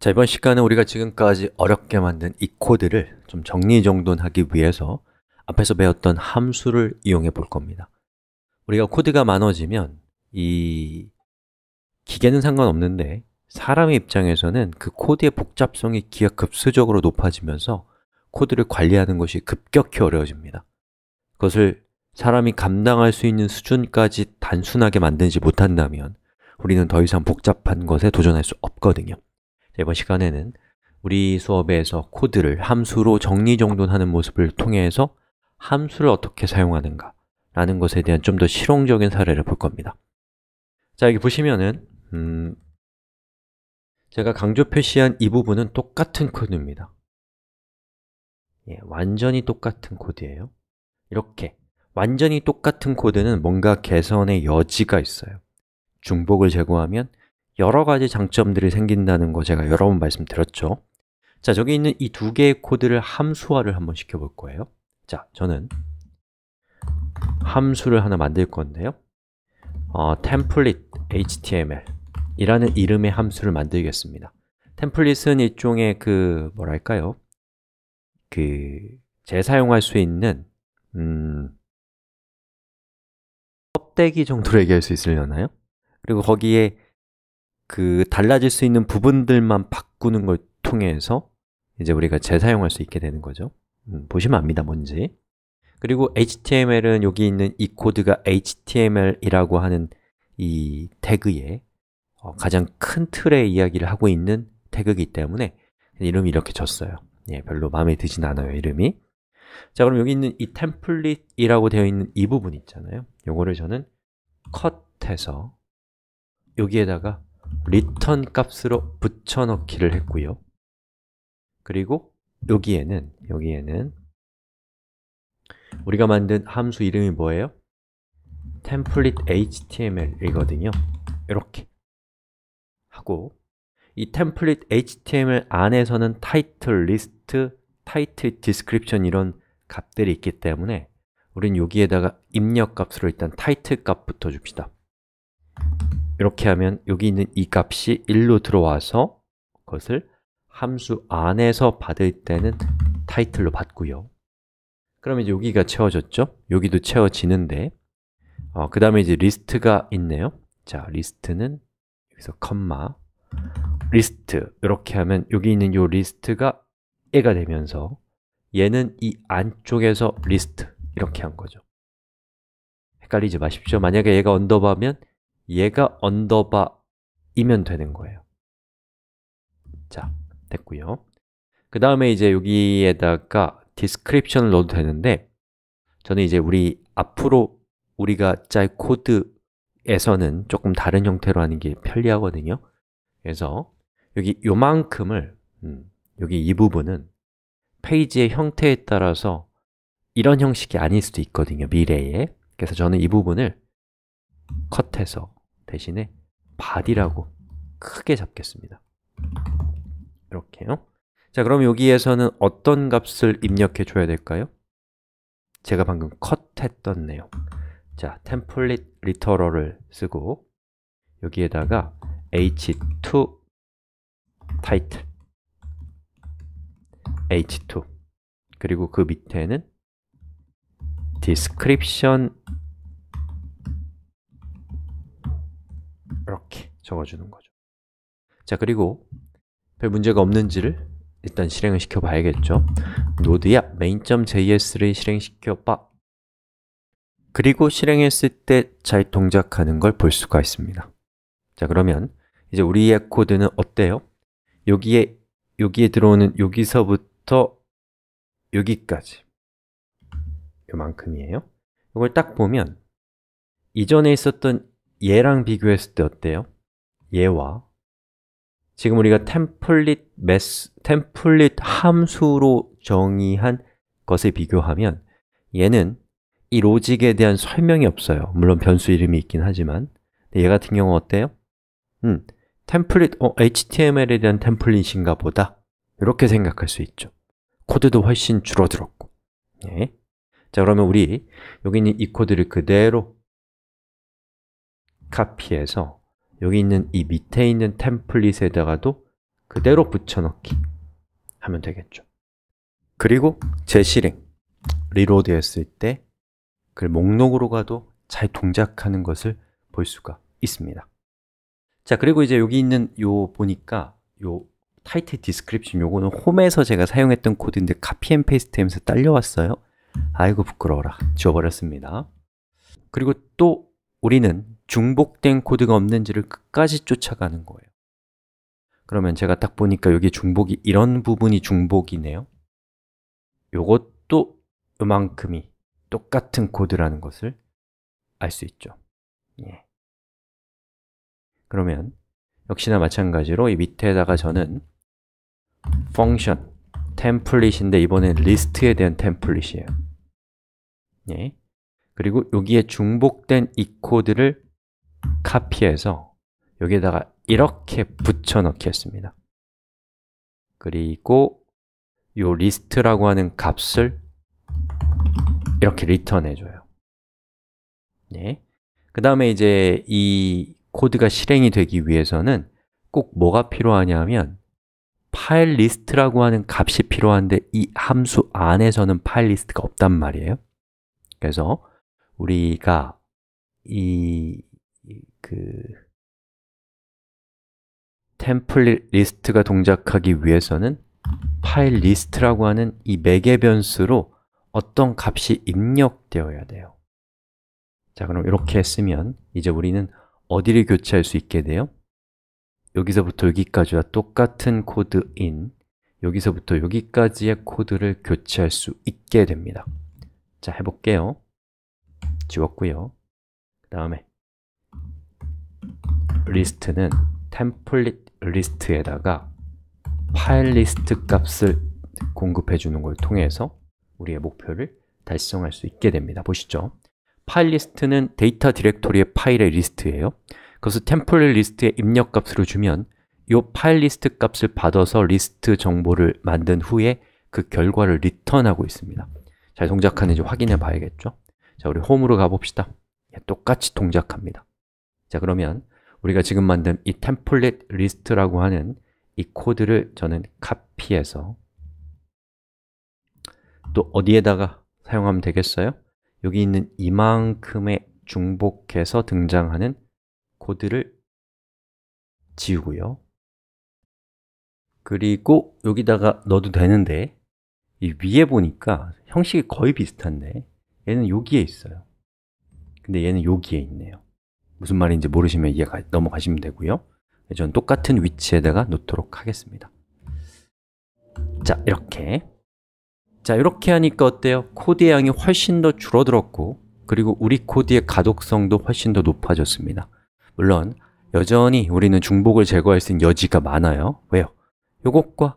자, 이번 시간은 우리가 지금까지 어렵게 만든 이 코드를 좀 정리정돈하기 위해서 앞에서 배웠던 함수를 이용해 볼 겁니다 우리가 코드가 많아지면 이 기계는 상관없는데 사람의 입장에서는 그 코드의 복잡성이 기하급수적으로 높아지면서 코드를 관리하는 것이 급격히 어려워집니다 그것을 사람이 감당할 수 있는 수준까지 단순하게 만들지 못한다면 우리는 더 이상 복잡한 것에 도전할 수 없거든요 이번 시간에는 우리 수업에서 코드를 함수로 정리정돈하는 모습을 통해서 함수를 어떻게 사용하는가 라는 것에 대한 좀 더 실용적인 사례를 볼 겁니다 자, 여기 보시면은 음, 제가 강조 표시한 이 부분은 똑같은 코드입니다 예, 완전히 똑같은 코드예요 이렇게 완전히 똑같은 코드는 뭔가 개선의 여지가 있어요 중복을 제거하면 여러 가지 장점들이 생긴다는 거 제가 여러 번 말씀드렸죠. 자, 저기 있는 이 두 개의 코드를 함수화를 한번 시켜볼 거예요. 자, 저는 함수를 하나 만들 건데요. 어, template.html 이라는 이름의 함수를 만들겠습니다. 템플릿은 일종의 그 뭐랄까요? 그 재사용할 수 있는 음 껍데기 정도로 얘기할 수 있으려나요? 그리고 거기에 그 달라질 수 있는 부분들만 바꾸는 걸 통해서 이제 우리가 재사용할 수 있게 되는 거죠. 음, 보시면 압니다, 뭔지. 그리고 HTML은 여기 있는 이 코드가 HTML이라고 하는 이 태그에 어, 가장 큰 틀의 이야기를 하고 있는 태그이기 때문에 이름이 이렇게 졌어요. 예, 별로 마음에 드진 않아요, 이름이. 자, 그럼 여기 있는 이 템플릿이라고 되어 있는 이 부분 있잖아요. 요거를 저는 컷해서 여기에다가 return 값으로 붙여넣기를 했고요 그리고 여기에는 여기에는 우리가 만든 함수 이름이 뭐예요? template.html이거든요 이렇게 하고 이 template html 안에서는 title, list, title, description 이런 값들이 있기 때문에 우린 여기에다가 입력 값으로 일단 title 값부터 줍시다 이렇게 하면 여기 있는 이 값이 1로 들어와서 그것을 함수 안에서 받을 때는 타이틀로 받고요 그러면 이제 여기가 채워졌죠? 여기도 채워지는데 어, 그 다음에 이제 리스트가 있네요 자, 리스트는 여기서 컴마 리스트 이렇게 하면 여기 있는 이 리스트가 얘가 되면서 얘는 이 안쪽에서 리스트 이렇게 한 거죠 헷갈리지 마십시오 만약에 얘가 언더바면 얘가 언더바이면 되는 거예요 자, 됐고요 그 다음에 이제 여기에다가 description을 넣어도 되는데 저는 이제 우리 앞으로 우리가 짤 코드에서는 조금 다른 형태로 하는 게 편리하거든요 그래서 여기 요만큼을 음, 여기 이 부분은 페이지의 형태에 따라서 이런 형식이 아닐 수도 있거든요, 미래에 그래서 저는 이 부분을 컷해서 대신에 바디라고 크게 잡겠습니다 이렇게요 자 그럼 여기에서는 어떤 값을 입력해 줘야 될까요? 제가 방금 컷했던 내용 자, 템플릿 리터럴을 쓰고 여기에다가 h2 타이틀 h2 그리고 그 밑에는 description 적어주는 거죠. 자, 그리고 별 문제가 없는지를 일단 실행을 시켜봐야겠죠. n o d e 야 main.js를 실행시켜봐. 그리고 실행했을 때 잘 동작하는 걸 볼 수가 있습니다. 자, 그러면 이제 우리의 코드는 어때요? 여기에 여기에 들어오는 여기서부터 여기까지 요만큼이에요. 이걸 딱 보면 이전에 있었던 얘랑 비교했을 때 어때요? 예와 지금 우리가 템플릿 메스, 템플릿 함수로 정의한 것에 비교하면 얘는 이 로직에 대한 설명이 없어요. 물론 변수 이름이 있긴 하지만 얘 같은 경우 어때요? 음, 템플릿, 어, HTML에 대한 템플릿인가 보다 이렇게 생각할 수 있죠. 코드도 훨씬 줄어들었고 예. 자, 그러면 우리 여기 있는 이 코드를 그대로 카피해서 여기 있는 이 밑에 있는 템플릿에다가도 그대로 붙여넣기 하면 되겠죠. 그리고 재실행, 리로드 했을 때 그 목록으로 가도 잘 동작하는 것을 볼 수가 있습니다. 자, 그리고 이제 여기 있는 요 보니까 요 타이틀 디스크립션 요거는 홈에서 제가 사용했던 코드인데 카피 앤 페이스트 하면서 딸려왔어요. 아이고 부끄러워라. 지워버렸습니다. 그리고 또 우리는 중복된 코드가 없는지를 끝까지 쫓아가는 거예요 그러면 제가 딱 보니까 여기 중복이 이런 부분이 중복이네요 요것도 요만큼이 똑같은 코드라는 것을 알 수 있죠 예. 그러면 역시나 마찬가지로 이 밑에다가 저는 function, 템플릿인데 이번엔 리스트에 대한 템플릿이에요 예. 그리고 여기에 중복된 이 코드를 카피해서 여기에다가 이렇게 붙여넣기 했습니다 그리고 이 리스트라고 하는 값을 이렇게 리턴해줘요 네. 그 다음에 이제 이 코드가 실행이 되기 위해서는 꼭 뭐가 필요하냐면 파일 리스트라고 하는 값이 필요한데 이 함수 안에서는 파일 리스트가 없단 말이에요 그래서 우리가 이그 템플릿 리스트가 동작하기 위해서는 파일 리스트라고 하는 이 매개 변수로 어떤 값이 입력되어야 돼요 자, 그럼 이렇게 했으면 이제 우리는 어디를 교체할 수 있게 돼요? 여기서부터 여기까지와 똑같은 코드인 여기서부터 여기까지의 코드를 교체할 수 있게 됩니다 자, 해볼게요 지웠고요 그 다음에 리스트는 템플릿 리스트에다가 파일 리스트 값을 공급해 주는 걸 통해서 우리의 목표를 달성할 수 있게 됩니다. 보시죠. 파일 리스트는 데이터 디렉토리의 파일의 리스트예요. 그래서 템플릿 리스트의 입력 값으로 주면 이 파일 리스트 값을 받아서 리스트 정보를 만든 후에 그 결과를 리턴하고 있습니다. 잘 동작하는지 확인해 봐야겠죠? 자, 우리 홈으로 가봅시다. 예, 똑같이 동작합니다. 자, 그러면 우리가 지금 만든 이 템플릿 리스트라고 하는 이 코드를 저는 카피해서 또 어디에다가 사용하면 되겠어요? 여기 있는 이만큼의 중복해서 등장하는 코드를 지우고요 그리고 여기다가 넣어도 되는데 이 위에 보니까 형식이 거의 비슷한데 얘는 여기에 있어요 근데 얘는 여기에 있네요 무슨 말인지 모르시면 이해 가, 넘어가시면 되고요 저는 네, 똑같은 위치에다가 놓도록 하겠습니다 자, 이렇게 자, 이렇게 하니까 어때요? 코드의 양이 훨씬 더 줄어들었고 그리고 우리 코드의 가독성도 훨씬 더 높아졌습니다 물론 여전히 우리는 중복을 제거할 수 있는 여지가 많아요 왜요? 요것과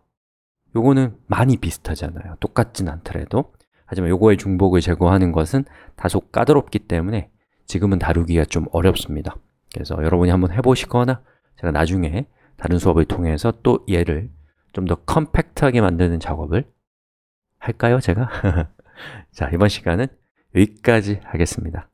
요거는 많이 비슷하잖아요 똑같진 않더라도 하지만 요거의 중복을 제거하는 것은 다소 까다롭기 때문에 지금은 다루기가 좀 어렵습니다 그래서 여러분이 한번 해보시거나 제가 나중에 다른 수업을 통해서 또 얘를 좀 더 컴팩트하게 만드는 작업을 할까요, 제가? 자, 이번 시간은 여기까지 하겠습니다